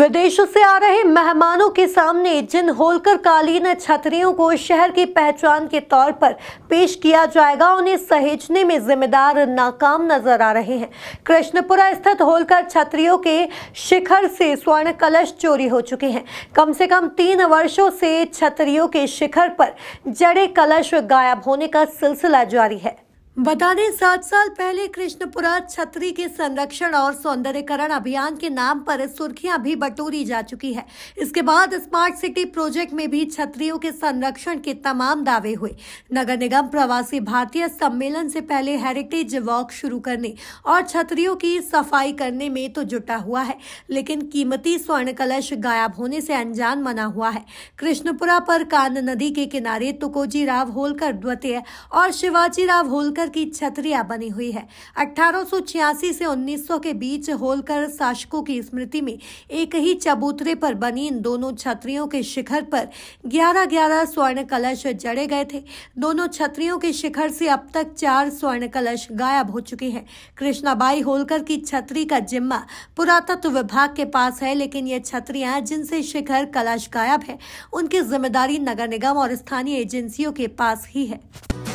विदेशों से आ रहे मेहमानों के सामने जिन होलकर कालीन छतरियों को शहर की पहचान के तौर पर पेश किया जाएगा उन्हें सहेजने में जिम्मेदार नाकाम नजर आ रहे हैं कृष्णपुरा स्थित होलकर छतरियों के शिखर से स्वर्ण कलश चोरी हो चुके हैं कम से कम तीन वर्षों से छतरियों के शिखर पर जड़े कलश गायब होने का सिलसिला जारी है बता दें सात साल पहले कृष्णपुरा छतरी के संरक्षण और सौंदर्यकरण अभियान के नाम पर सुर्खियां भी बटोरी जा चुकी है इसके बाद स्मार्ट सिटी प्रोजेक्ट में भी छतरियों के संरक्षण के तमाम दावे हुए नगर निगम प्रवासी भारतीय सम्मेलन से पहले हेरिटेज वॉक शुरू करने और छतरियों की सफाई करने में तो जुटा हुआ है लेकिन कीमती स्वर्ण कलश गायब होने से अनजान मना हुआ है कृष्णपुरा पर कान नदी के किनारे तुकोजी राव होलकर द्वितीय और शिवाजी राव होलकर होलकर की छतरिया बनी हुई है अठारह से 1900 के बीच होलकर शासकों की स्मृति में एक ही चबूतरे पर बनी इन दोनों छतरियों के शिखर पर 11-11 स्वर्ण कलश जड़े गए थे दोनों छतरियों के शिखर से अब तक चार स्वर्ण कलश गायब हो चुके हैं कृष्णाबाई होलकर की छतरी का जिम्मा पुरातत्व विभाग के पास है लेकिन ये छतरियां जिनसे शिखर कलश गायब है उनकी जिम्मेदारी नगर निगम और स्थानीय एजेंसियों के पास ही है